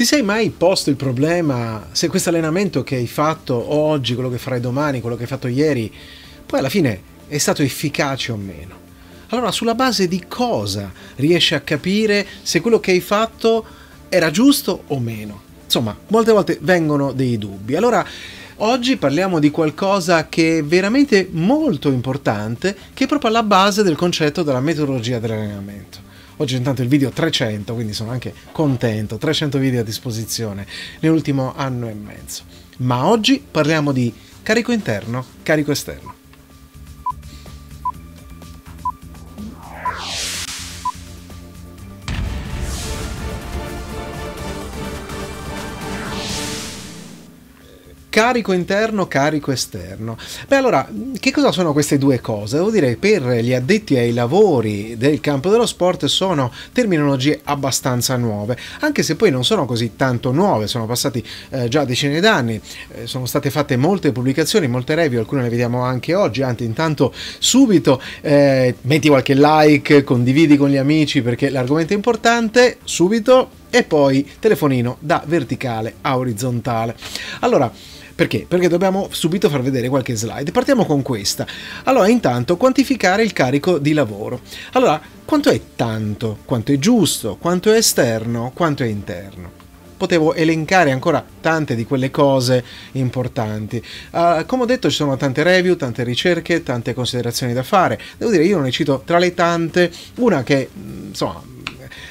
Ti sei mai posto il problema se questo allenamento che hai fatto oggi, quello che farai domani, quello che hai fatto ieri, poi alla fine è stato efficace o meno? Allora, sulla base di cosa riesci a capire se quello che hai fatto era giusto o meno? Insomma, molte volte vengono dei dubbi. Allora, Oggi parliamo di qualcosa che è veramente molto importante, che è proprio alla base del concetto della metodologia dell'allenamento. Oggi intanto il video 300, quindi sono anche contento, 300 video a disposizione nell'ultimo anno e mezzo. Ma oggi parliamo di carico interno, carico esterno. carico interno, carico esterno. Beh, allora, che cosa sono queste due cose? Devo dire, per gli addetti ai lavori del campo dello sport sono terminologie abbastanza nuove, anche se poi non sono così tanto nuove, sono passati eh, già decine d'anni, eh, sono state fatte molte pubblicazioni, molte review, alcune le vediamo anche oggi, anzi intanto subito eh, metti qualche like, condividi con gli amici perché l'argomento è importante, subito e poi telefonino da verticale a orizzontale. Allora, perché? Perché dobbiamo subito far vedere qualche slide. Partiamo con questa. Allora, intanto, quantificare il carico di lavoro. Allora, quanto è tanto? Quanto è giusto? Quanto è esterno? Quanto è interno? potevo elencare ancora tante di quelle cose importanti. Uh, come ho detto ci sono tante review, tante ricerche, tante considerazioni da fare. Devo dire, io ne cito tra le tante una che, mm, insomma,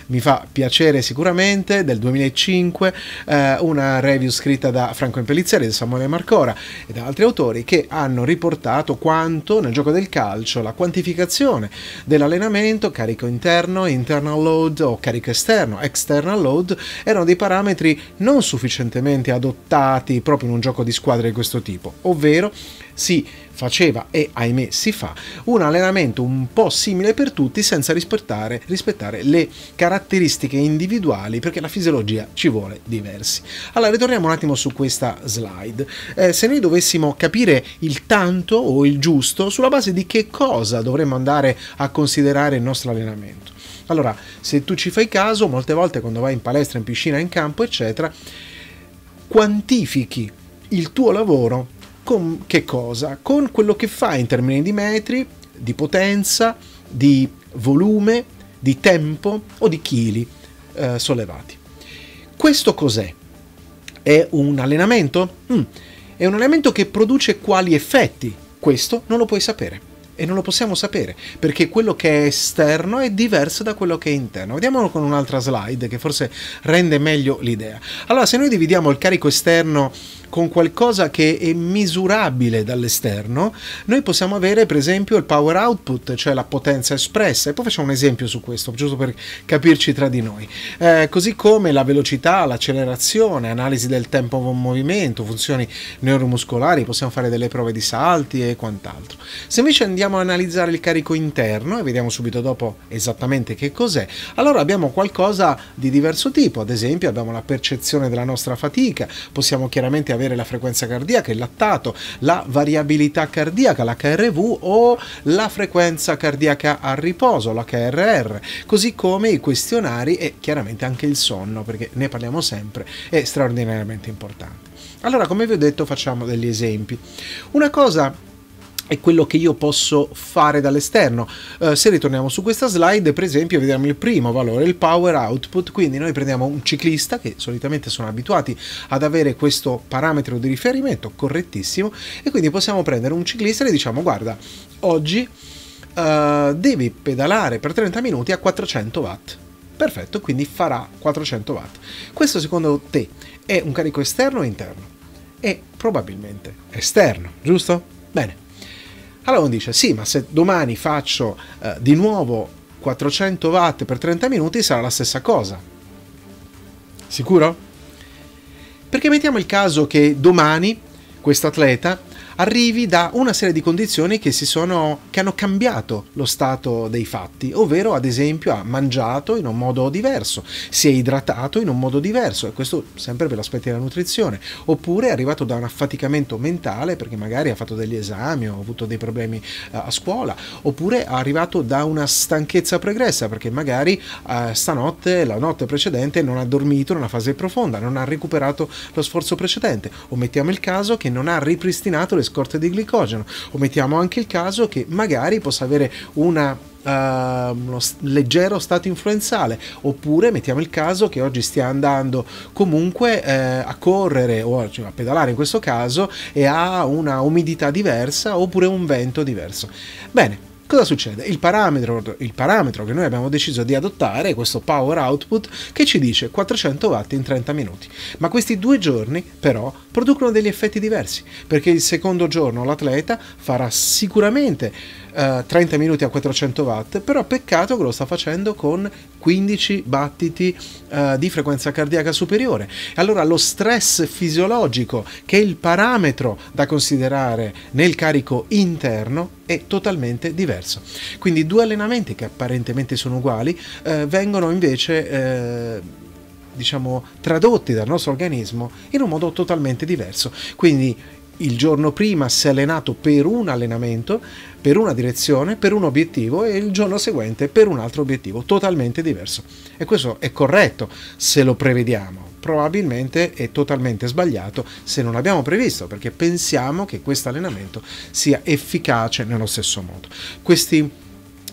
mi fa piacere sicuramente, del 2005, eh, una review scritta da Franco Impellizzeri, da Samuele Marcora e da altri autori che hanno riportato quanto nel gioco del calcio la quantificazione dell'allenamento, carico interno, internal load o carico esterno, external load, erano dei parametri non sufficientemente adottati proprio in un gioco di squadre di questo tipo, ovvero si faceva e ahimè si fa un allenamento un po' simile per tutti senza rispettare, rispettare le caratteristiche individuali perché la fisiologia ci vuole diversi. Allora ritorniamo un attimo su questa slide. Eh, se noi dovessimo capire il tanto o il giusto sulla base di che cosa dovremmo andare a considerare il nostro allenamento. Allora, se tu ci fai caso, molte volte quando vai in palestra, in piscina, in campo, eccetera, quantifichi il tuo lavoro con che cosa? Con quello che fa in termini di metri, di potenza, di volume, di tempo o di chili eh, sollevati. Questo cos'è? È un allenamento? Mm. È un allenamento che produce quali effetti? Questo non lo puoi sapere e non lo possiamo sapere perché quello che è esterno è diverso da quello che è interno. Vediamolo con un'altra slide che forse rende meglio l'idea. Allora, se noi dividiamo il carico esterno con qualcosa che è misurabile dall'esterno, noi possiamo avere per esempio il power output, cioè la potenza espressa, e poi facciamo un esempio su questo, giusto per capirci tra di noi. Eh, così come la velocità, l'accelerazione, analisi del tempo con movimento, funzioni neuromuscolari, possiamo fare delle prove di salti e quant'altro. Se invece andiamo andiamo a analizzare il carico interno e vediamo subito dopo esattamente che cos'è, allora abbiamo qualcosa di diverso tipo, ad esempio abbiamo la percezione della nostra fatica, possiamo chiaramente avere la frequenza cardiaca, il lattato, la variabilità cardiaca, la KRV o la frequenza cardiaca a riposo, la KRR, così come i questionari e chiaramente anche il sonno, perché ne parliamo sempre, è straordinariamente importante. Allora, come vi ho detto, facciamo degli esempi. Una cosa è quello che io posso fare dall'esterno. Uh, se ritorniamo su questa slide, per esempio, vediamo il primo valore, il power output, quindi noi prendiamo un ciclista che solitamente sono abituati ad avere questo parametro di riferimento correttissimo e quindi possiamo prendere un ciclista e diciamo guarda, oggi uh, devi pedalare per 30 minuti a 400 watt. Perfetto, quindi farà 400 watt. Questo secondo te è un carico esterno o interno? E probabilmente esterno, giusto? Bene, allora uno dice, sì, ma se domani faccio eh, di nuovo 400 watt per 30 minuti sarà la stessa cosa. Sicuro? Perché mettiamo il caso che domani quest'atleta arrivi da una serie di condizioni che, si sono, che hanno cambiato lo stato dei fatti, ovvero ad esempio ha mangiato in un modo diverso, si è idratato in un modo diverso, e questo sempre per l'aspetto della nutrizione, oppure è arrivato da un affaticamento mentale perché magari ha fatto degli esami o ha avuto dei problemi eh, a scuola, oppure è arrivato da una stanchezza pregressa perché magari eh, stanotte, la notte precedente, non ha dormito in una fase profonda, non ha recuperato lo sforzo precedente, o mettiamo il caso che non ha ripristinato le scorte di glicogeno. mettiamo anche il caso che magari possa avere una Uh, uno leggero stato influenzale oppure mettiamo il caso che oggi stia andando comunque eh, a correre o cioè, a pedalare in questo caso e ha una umidità diversa oppure un vento diverso bene Cosa succede? Il parametro, il parametro che noi abbiamo deciso di adottare, è questo power output, che ci dice 400 watt in 30 minuti. Ma questi due giorni, però, producono degli effetti diversi, perché il secondo giorno l'atleta farà sicuramente 30 eh, minuti a 400 watt, però peccato che lo sta facendo con 15 battiti eh, di frequenza cardiaca superiore. Allora lo stress fisiologico, che è il parametro da considerare nel carico interno, è totalmente diverso. Quindi due allenamenti che apparentemente sono uguali eh, vengono invece eh, diciamo tradotti dal nostro organismo in un modo totalmente diverso. Quindi il giorno prima si è allenato per un allenamento, per una direzione, per un obiettivo e il giorno seguente per un altro obiettivo totalmente diverso. E questo è corretto se lo prevediamo. Probabilmente è totalmente sbagliato se non l'abbiamo previsto perché pensiamo che questo allenamento sia efficace nello stesso modo. Questi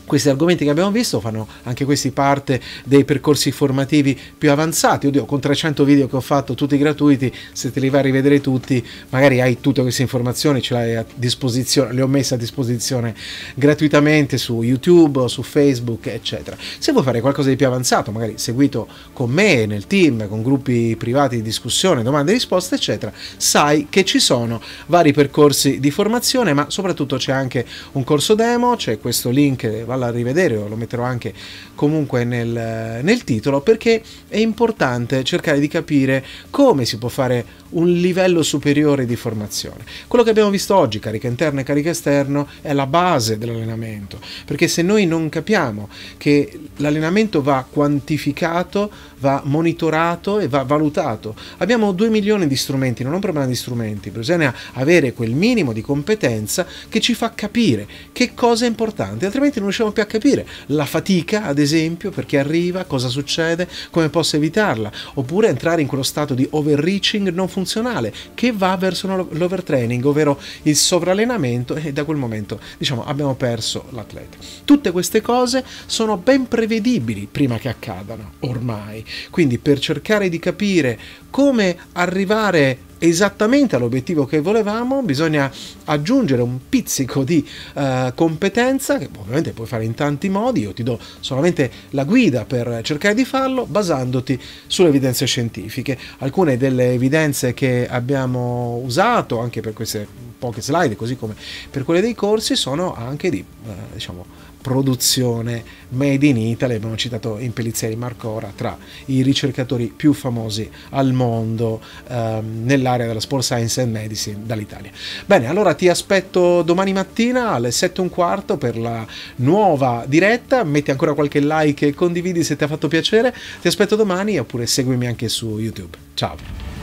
questi argomenti che abbiamo visto fanno anche questi parte dei percorsi formativi più avanzati. Oddio, con 300 video che ho fatto, tutti gratuiti, se te li vai a rivedere tutti, magari hai tutte queste informazioni, ce l'hai a disposizione, le ho messe a disposizione gratuitamente su YouTube, su Facebook, eccetera. Se vuoi fare qualcosa di più avanzato, magari seguito con me, nel team, con gruppi privati di discussione, domande e risposte, eccetera, sai che ci sono vari percorsi di formazione, ma soprattutto c'è anche un corso demo, c'è questo link, va farla rivedere o lo metterò anche comunque nel, nel titolo perché è importante cercare di capire come si può fare un livello superiore di formazione. Quello che abbiamo visto oggi, carica interna e carica esterna, è la base dell'allenamento, perché se noi non capiamo che l'allenamento va quantificato, va monitorato e va valutato, abbiamo 2 milioni di strumenti, non è un problema di strumenti, bisogna avere quel minimo di competenza che ci fa capire che cosa è importante, altrimenti non riusciamo riusciamo più a capire. La fatica, ad esempio, per chi arriva, cosa succede, come posso evitarla, oppure entrare in quello stato di overreaching non funzionale che va verso l'overtraining, ovvero il sovralenamento e da quel momento diciamo abbiamo perso l'atleta. Tutte queste cose sono ben prevedibili prima che accadano ormai, quindi per cercare di capire come arrivare esattamente all'obiettivo che volevamo, bisogna aggiungere un pizzico di uh, competenza, che ovviamente puoi fare in tanti modi, io ti do solamente la guida per cercare di farlo, basandoti sulle evidenze scientifiche. Alcune delle evidenze che abbiamo usato, anche per queste poche slide, così come per quelle dei corsi, sono anche di, uh, diciamo, produzione made in Italy, abbiamo citato in Pellizzeri Marcora, tra i ricercatori più famosi al mondo ehm, nell'area della Sports Science and Medicine dall'Italia. Bene, allora ti aspetto domani mattina alle 7.15 per la nuova diretta, metti ancora qualche like e condividi se ti ha fatto piacere, ti aspetto domani oppure seguimi anche su YouTube. Ciao!